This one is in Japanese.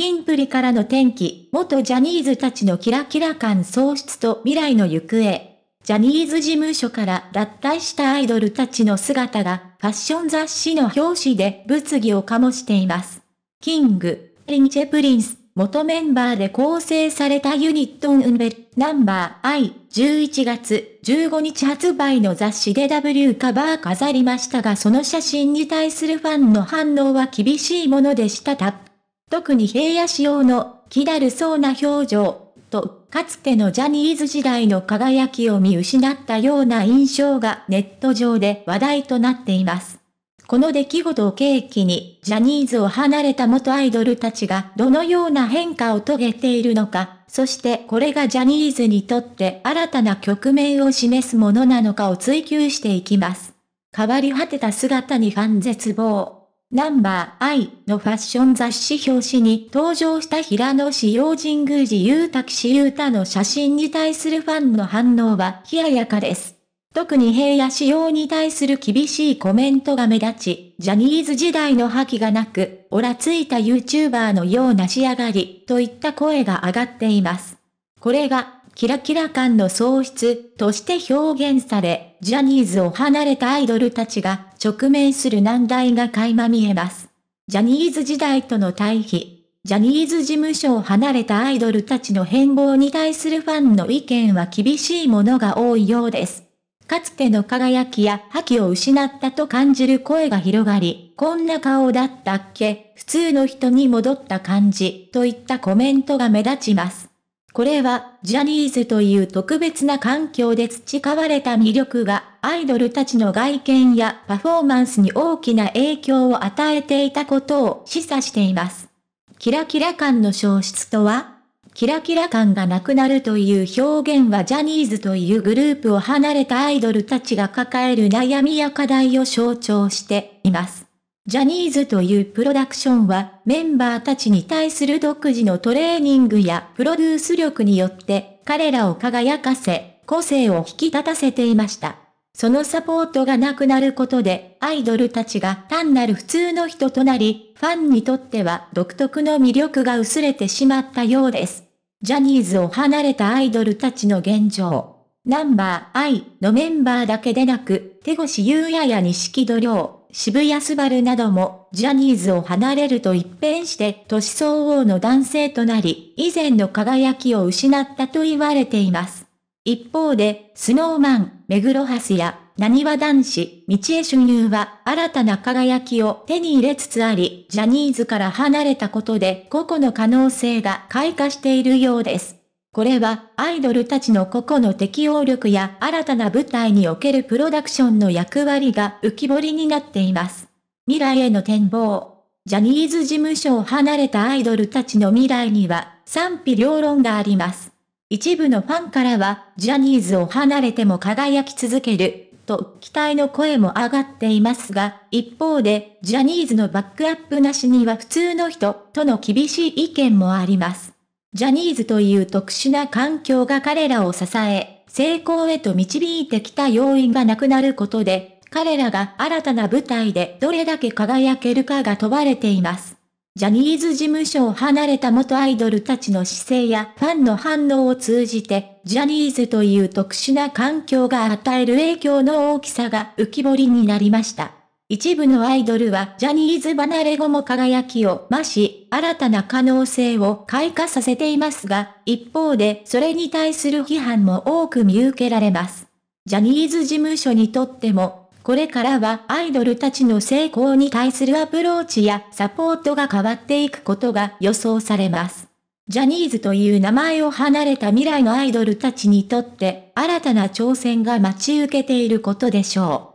キンプリからの転機、元ジャニーズたちのキラキラ感喪失と未来の行方。ジャニーズ事務所から脱退したアイドルたちの姿が、ファッション雑誌の表紙で物議を醸しています。キング、リンチェプリンス、元メンバーで構成されたユニットンウンベル、ナンバー I、11月15日発売の雑誌で W カバー飾りましたがその写真に対するファンの反応は厳しいものでしたた。特に平野仕様の、気だるそうな表情、と、かつてのジャニーズ時代の輝きを見失ったような印象がネット上で話題となっています。この出来事を契機に、ジャニーズを離れた元アイドルたちがどのような変化を遂げているのか、そしてこれがジャニーズにとって新たな局面を示すものなのかを追求していきます。変わり果てた姿にファン絶望。ナンバー I のファッション雑誌表紙に登場した平野紫耀神宮寺ゆうたきしゆうたの写真に対するファンの反応は冷ややかです。特に平野仕様に対する厳しいコメントが目立ち、ジャニーズ時代の覇気がなく、オラついた YouTuber のような仕上がり、といった声が上がっています。これが、キラキラ感の喪失として表現され、ジャニーズを離れたアイドルたちが直面する難題が垣間見えます。ジャニーズ時代との対比、ジャニーズ事務所を離れたアイドルたちの変貌に対するファンの意見は厳しいものが多いようです。かつての輝きや覇気を失ったと感じる声が広がり、こんな顔だったっけ、普通の人に戻った感じ、といったコメントが目立ちます。これはジャニーズという特別な環境で培われた魅力がアイドルたちの外見やパフォーマンスに大きな影響を与えていたことを示唆しています。キラキラ感の消失とはキラキラ感がなくなるという表現はジャニーズというグループを離れたアイドルたちが抱える悩みや課題を象徴しています。ジャニーズというプロダクションはメンバーたちに対する独自のトレーニングやプロデュース力によって彼らを輝かせ、個性を引き立たせていました。そのサポートがなくなることでアイドルたちが単なる普通の人となり、ファンにとっては独特の魅力が薄れてしまったようです。ジャニーズを離れたアイドルたちの現状。ナンバー I のメンバーだけでなく、手越優也や錦戸亮、渋谷スバルなども、ジャニーズを離れると一変して、年相応の男性となり、以前の輝きを失ったと言われています。一方で、スノーマン、目黒スや、何は男子、道江主遊は新たな輝きを手に入れつつあり、ジャニーズから離れたことで個々の可能性が開花しているようです。これはアイドルたちの個々の適応力や新たな舞台におけるプロダクションの役割が浮き彫りになっています。未来への展望。ジャニーズ事務所を離れたアイドルたちの未来には賛否両論があります。一部のファンからはジャニーズを離れても輝き続けると期待の声も上がっていますが、一方でジャニーズのバックアップなしには普通の人との厳しい意見もあります。ジャニーズという特殊な環境が彼らを支え、成功へと導いてきた要因がなくなることで、彼らが新たな舞台でどれだけ輝けるかが問われています。ジャニーズ事務所を離れた元アイドルたちの姿勢やファンの反応を通じて、ジャニーズという特殊な環境が与える影響の大きさが浮き彫りになりました。一部のアイドルはジャニーズ離れ後も輝きを増し、新たな可能性を開花させていますが、一方でそれに対する批判も多く見受けられます。ジャニーズ事務所にとっても、これからはアイドルたちの成功に対するアプローチやサポートが変わっていくことが予想されます。ジャニーズという名前を離れた未来のアイドルたちにとって、新たな挑戦が待ち受けていることでしょう。